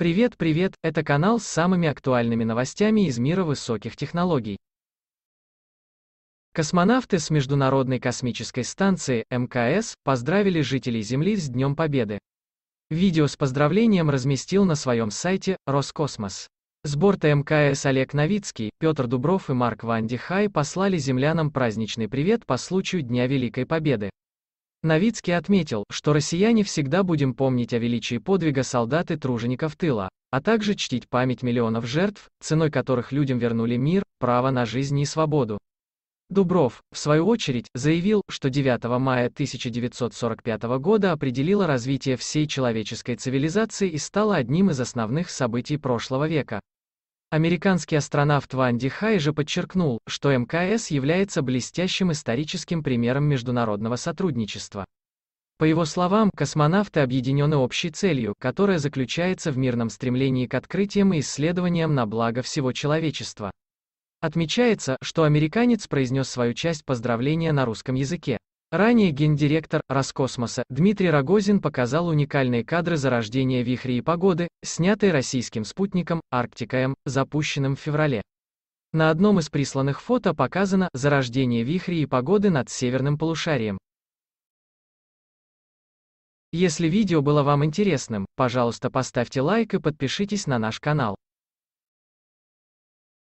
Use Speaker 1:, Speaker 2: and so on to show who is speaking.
Speaker 1: Привет, привет, это канал с самыми актуальными новостями из мира высоких технологий. Космонавты с Международной космической станции МКС поздравили жителей Земли с Днем Победы. Видео с поздравлением разместил на своем сайте Роскосмос. С борта МКС Олег Новицкий, Петр Дубров и Марк Ван Дихай послали землянам праздничный привет по случаю Дня Великой Победы. Новицкий отметил, что россияне всегда будем помнить о величии подвига солдат и тружеников тыла, а также чтить память миллионов жертв, ценой которых людям вернули мир, право на жизнь и свободу. Дубров, в свою очередь, заявил, что 9 мая 1945 года определило развитие всей человеческой цивилизации и стало одним из основных событий прошлого века. Американский астронавт Ван Дихай же подчеркнул, что МКС является блестящим историческим примером международного сотрудничества. По его словам, космонавты объединены общей целью, которая заключается в мирном стремлении к открытиям и исследованиям на благо всего человечества. Отмечается, что американец произнес свою часть поздравления на русском языке. Ранее гендиректор Роскосмоса Дмитрий Рогозин показал уникальные кадры зарождения вихрей и погоды, снятые российским спутником «Арктика-М», запущенным в феврале. На одном из присланных фото показано зарождение вихрей и погоды над северным полушарием. Если видео было вам интересным, пожалуйста поставьте лайк и подпишитесь на наш канал.